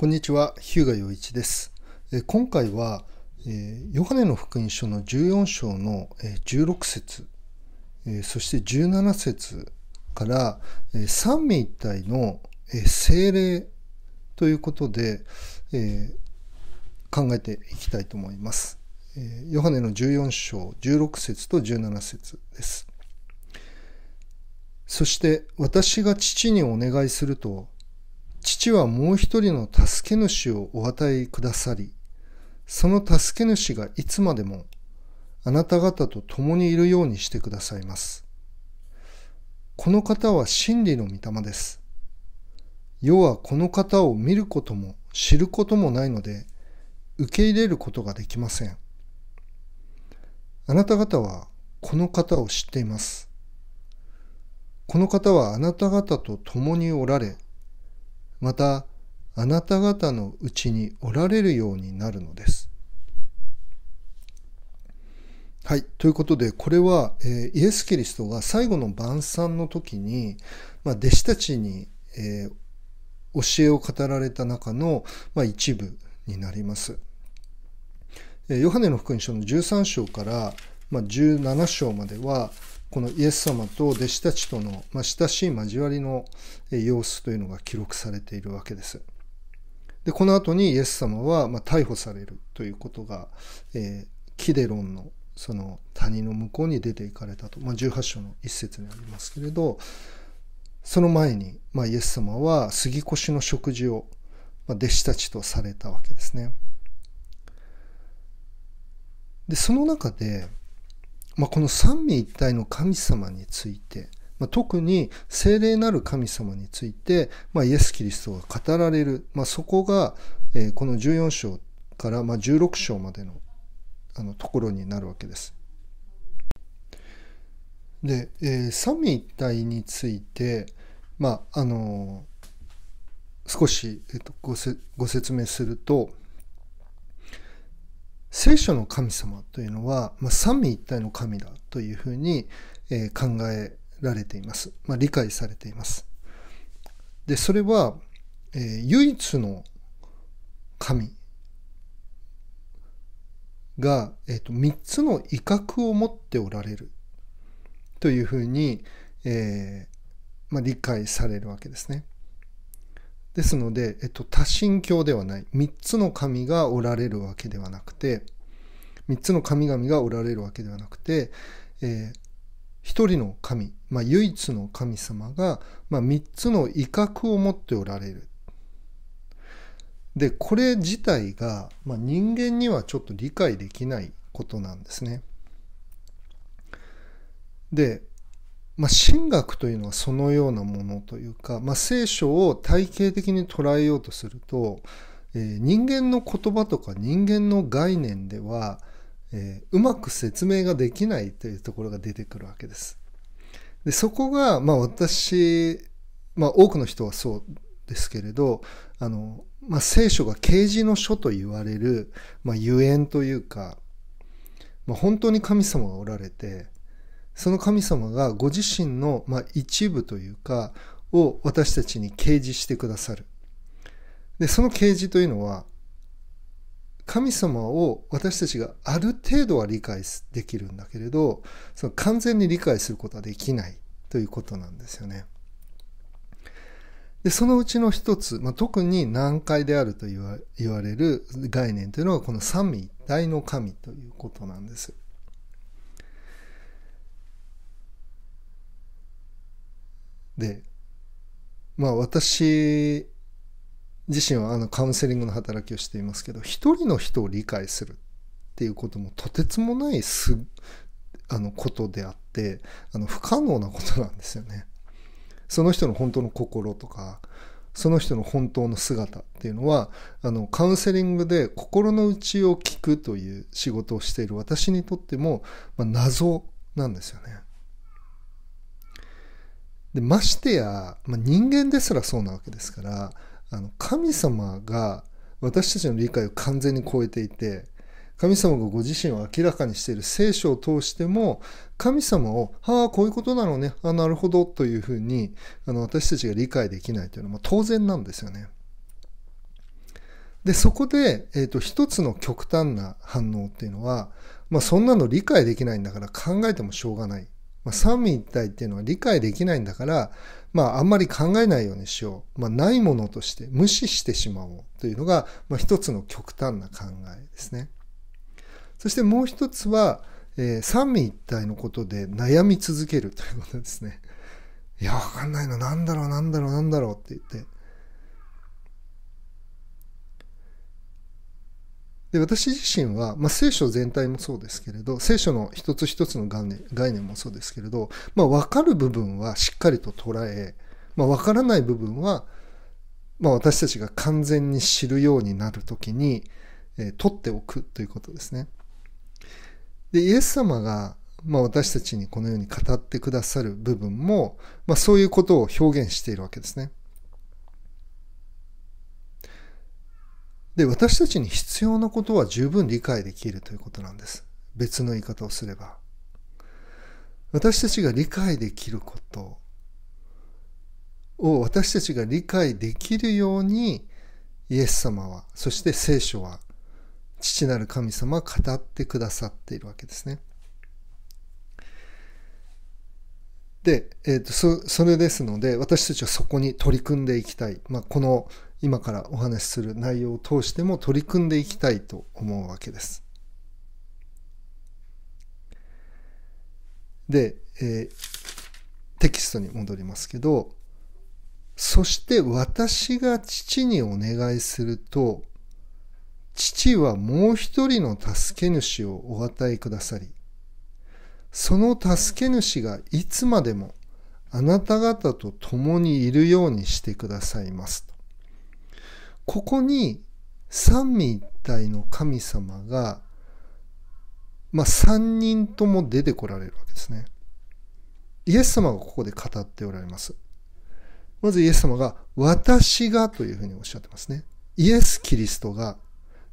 こんにちは、日向洋一です。今回は、ヨハネの福音書の14章の16節、そして17節から三名一体の精霊ということで考えていきたいと思います。ヨハネの14章16節と17節です。そして私が父にお願いすると父はもう一人の助け主をお与えくださり、その助け主がいつまでもあなた方と共にいるようにしてくださいます。この方は真理の御霊です。世はこの方を見ることも知ることもないので、受け入れることができません。あなた方はこの方を知っています。この方はあなた方と共におられ、またあなた方のうちにおられるようになるのです。はい。ということで、これは、えー、イエス・キリストが最後の晩餐の時に、まあ、弟子たちに、えー、教えを語られた中の、まあ、一部になります。えー、ヨハネの福音書の13章から、まあ、17章までは、このイエス様と弟子たちとの、まあ、親しい交わりの様子というのが記録されているわけです。で、この後にイエス様は、まあ、逮捕されるということが、えキデロンのその谷の向こうに出て行かれたと、まあ、18章の一節にありますけれど、その前に、まあ、イエス様は杉越の食事を、まあ、弟子たちとされたわけですね。で、その中で、まあ、この三位一体の神様について、まあ、特に聖霊なる神様について、まあ、イエス・キリストが語られる、まあ、そこが、えー、この14章からまあ16章までのあのところになるわけです。で、えー、三位一体について、まああのー、少し、えーと、とごせご説明すると、聖書の神様というのは、まあ、三位一体の神だというふうに、えー、考えられています。まあ、理解されています。で、それは、えー、唯一の神が、えーと、つの威嚇を持っておられるというふうに、えーまあ、理解されるわけですね。ですので、えっと、多神教ではない。3つの神がおられるわけではなくて、3つの神々がおられるわけではなくて、えー、一人の神、まあ、唯一の神様が、まあ、3つの威嚇を持っておられる。で、これ自体が、まあ、人間にはちょっと理解できないことなんですね。で、まあ、神学というのはそのようなものというか、まあ、聖書を体系的に捉えようとすると、えー、人間の言葉とか人間の概念では、えー、うまく説明ができないというところが出てくるわけです。でそこが、まあ、私、まあ、多くの人はそうですけれどあの、まあ、聖書が啓示の書と言われる、まあ、ゆえんというか、まあ、本当に神様がおられてその神様がご自身の、まあ、一部というか、を私たちに掲示してくださる。で、その啓示というのは、神様を私たちがある程度は理解できるんだけれど、その完全に理解することはできないということなんですよね。で、そのうちの一つ、まあ、特に難解であると言われる概念というのがこの三位一体の神ということなんです。で、まあ私自身はあのカウンセリングの働きをしていますけど、一人の人を理解するっていうこともとてつもないす、あのことであって、あの不可能なことなんですよね。その人の本当の心とか、その人の本当の姿っていうのは、あの、カウンセリングで心の内を聞くという仕事をしている私にとっても、まあ、謎なんですよね。でましてや、まあ、人間ですらそうなわけですからあの神様が私たちの理解を完全に超えていて神様がご自身を明らかにしている聖書を通しても神様を「ああこういうことなのねあなるほど」というふうにあの私たちが理解できないというのは、まあ、当然なんですよね。でそこで、えーと一つの極端な反応っていうのは、まあ、そんなの理解できないんだから考えてもしょうがないまあ、三位一体っていうのは理解できないんだから、まあ、あんまり考えないようにしよう。まあ、ないものとして無視してしまおうというのが、まあ、一つの極端な考えですね。そしてもう一つは、えー、三位一体のことで悩み続けるということですね。いや、わかんないの、なんだろう、なんだろう、なんだろうって言って。で私自身は、まあ、聖書全体もそうですけれど聖書の一つ一つの概念概念もそうですけれど、まあ、わかる部分はしっかりと捉え、まあ、わからない部分は、まあ、私たちが完全に知るようになるときに、えー、取っておくということですね。でイエス様が、まあ、私たちにこのように語ってくださる部分も、まあ、そういうことを表現しているわけですね。で、私たちに必要なことは十分理解できるということなんです。別の言い方をすれば。私たちが理解できることを私たちが理解できるようにイエス様は、そして聖書は、父なる神様は語ってくださっているわけですね。で、えっ、ー、とそ、それですので、私たちはそこに取り組んでいきたい。まあ、この今からお話しする内容を通しても取り組んでいきたいと思うわけです。で、えー、テキストに戻りますけど、そして私が父にお願いすると、父はもう一人の助け主をお与えくださり、その助け主がいつまでもあなた方と共にいるようにしてくださいます。ここに三位一体の神様が、まあ、三人とも出てこられるわけですね。イエス様がここで語っておられます。まずイエス様が、私がというふうにおっしゃってますね。イエス・キリストが、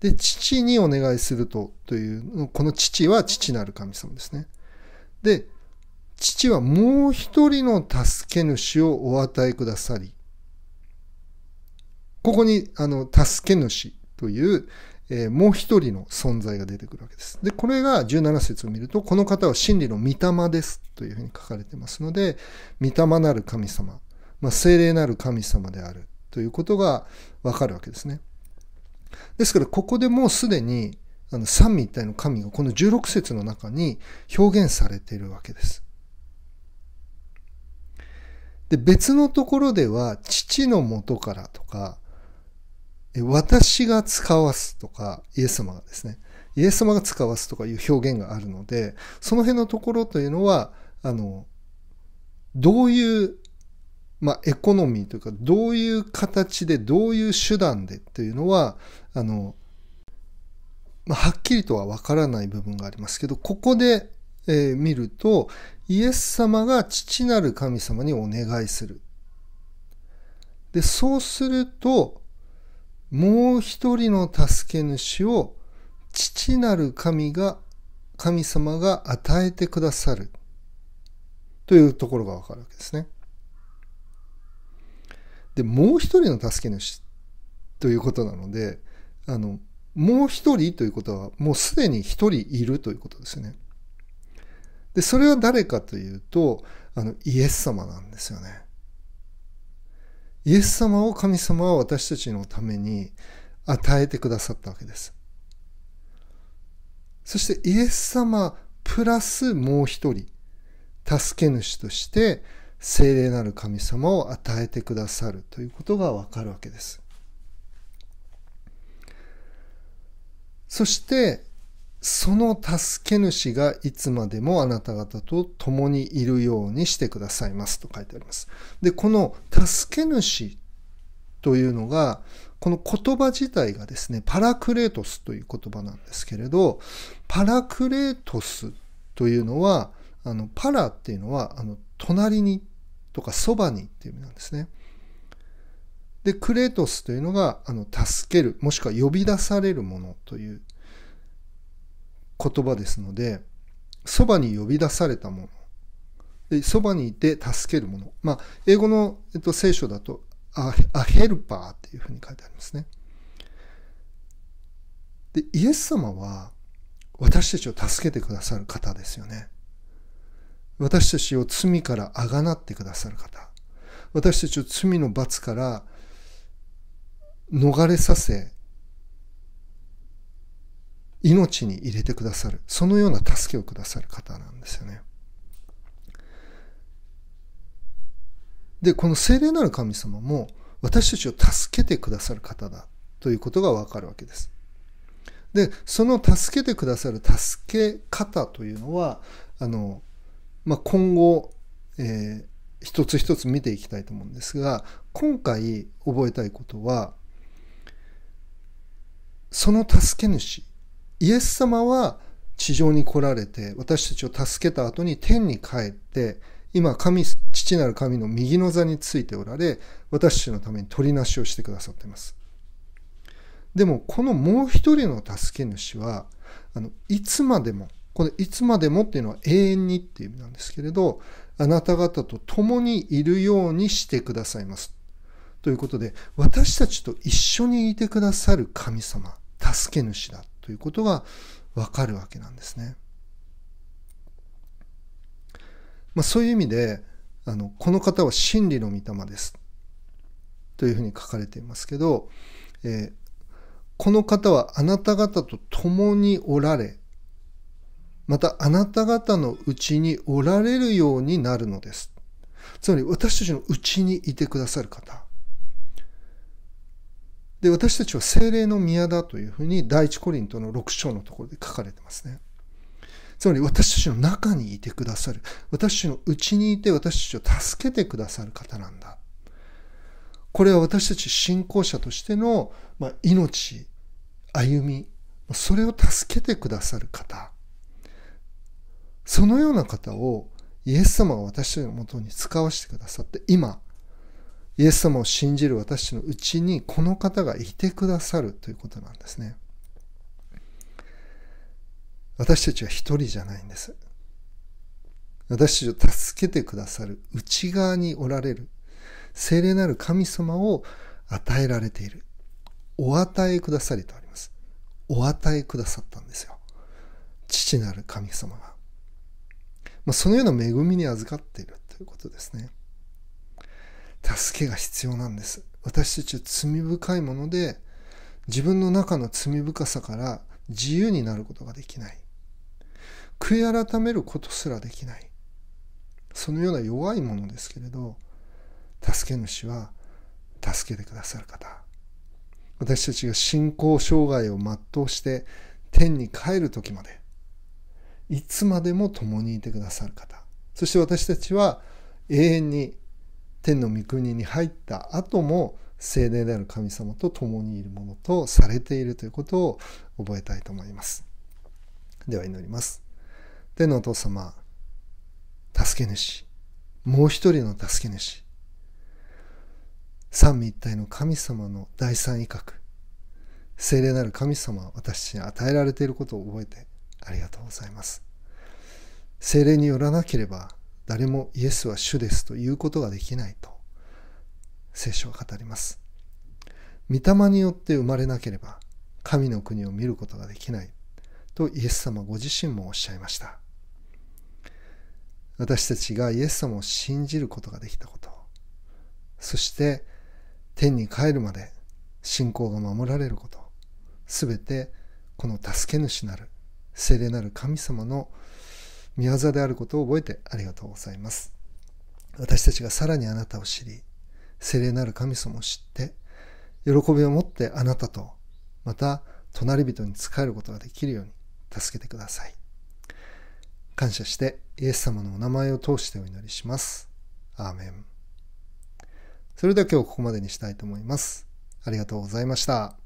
で、父にお願いすると、という、この父は父なる神様ですね。で、父はもう一人の助け主をお与えくださり、ここに、あの、助け主という、えー、もう一人の存在が出てくるわけです。で、これが17節を見ると、この方は真理の御霊ですというふうに書かれてますので、御霊なる神様、まあ、精霊なる神様であるということがわかるわけですね。ですから、ここでもうすでに、あの、三位一体の神がこの16節の中に表現されているわけです。で、別のところでは、父のもとからとか、私が使わすとか、イエス様がですね、イエス様が使わすとかいう表現があるので、その辺のところというのは、あの、どういう、まあ、エコノミーというか、どういう形で、どういう手段でというのは、あの、まあ、はっきりとはわからない部分がありますけど、ここで、えー、見ると、イエス様が父なる神様にお願いする。で、そうすると、もう一人の助け主を父なる神が、神様が与えてくださる。というところがわかるわけですね。で、もう一人の助け主ということなので、あの、もう一人ということは、もうすでに一人いるということですよね。で、それは誰かというと、あの、イエス様なんですよね。イエス様を神様は私たちのために与えてくださったわけです。そしてイエス様プラスもう一人、助け主として聖霊なる神様を与えてくださるということがわかるわけです。そしてその助け主がいつまでもあなた方と共にいるようにしてくださいますと書いてあります。で、この助け主というのが、この言葉自体がですね、パラクレートスという言葉なんですけれど、パラクレートスというのは、あの、パラっていうのは、あの、隣にとかそばにっていう意味なんですね。で、クレートスというのが、あの、助ける、もしくは呼び出されるものという言葉ですので、そばに呼び出されたもの、そばにいて助けるもの。まあ、英語の、えっと、聖書だとア、アヘルパーっていうふうに書いてありますね。で、イエス様は私たちを助けてくださる方ですよね。私たちを罪からあがなってくださる方。私たちを罪の罰から逃れさせ、命に入れてくださる、そのような助けをくださる方なんですよね。で、この聖霊なる神様も私たちを助けてくださる方だということがわかるわけです。で、その助けてくださる助け方というのは、あの、まあ、今後、えー、一つ一つ見ていきたいと思うんですが、今回覚えたいことは、その助け主イエス様は地上に来られて、私たちを助けた後に天に帰って、今神、父なる神の右の座についておられ、私たちのために取りなしをしてくださっています。でも、このもう一人の助け主は、あの、いつまでも、このいつまでもっていうのは永遠にっていう意味なんですけれど、あなた方と共にいるようにしてくださいます。ということで、私たちと一緒にいてくださる神様、助け主だ。ということがわかるわけなんですね。まあ、そういう意味であのこの方は真理の御霊ですというふうに書かれていますけど、えー、この方はあなた方と共におられまたあなた方のうちにおられるようになるのです。つまり私たちのうちにいてくださる方。で、私たちは精霊の宮だというふうに第一コリントの6章のところで書かれてますね。つまり私たちの中にいてくださる。私たちのうちにいて私たちを助けてくださる方なんだ。これは私たち信仰者としての、まあ、命、歩み、それを助けてくださる方。そのような方をイエス様が私たちのもとに使わせてくださって、今、イエス様を信じる私たちのうちにこの方がいてくださるということなんですね。私たちは一人じゃないんです。私たちを助けてくださる内側におられる聖霊なる神様を与えられている。お与えくださりとあります。お与えくださったんですよ。父なる神様が。まあ、そのような恵みに預かっているということですね。助けが必要なんです。私たちは罪深いもので、自分の中の罪深さから自由になることができない。悔い改めることすらできない。そのような弱いものですけれど、助け主は助けてくださる方。私たちが信仰障害を全うして天に帰る時まで、いつまでも共にいてくださる方。そして私たちは永遠に天の御国に入った後も聖霊である神様と共にいるものとされているということを覚えたいと思います。では祈ります。天のお父様、助け主、もう一人の助け主、三位一体の神様の第三威嚇、聖霊なる神様は私たちに与えられていることを覚えてありがとうございます。聖霊によらなければ誰もイエスは主ですということができないと聖書は語ります。御霊によって生まれなければ神の国を見ることができないとイエス様ご自身もおっしゃいました。私たちがイエス様を信じることができたこと、そして天に帰るまで信仰が守られること、すべてこの助け主なる、聖霊なる神様の見業であることを覚えてありがとうございます。私たちがさらにあなたを知り、聖霊なる神様を知って、喜びを持ってあなたと、また隣人に仕えることができるように助けてください。感謝して、イエス様のお名前を通してお祈りします。アーメン。それでは今日ここまでにしたいと思います。ありがとうございました。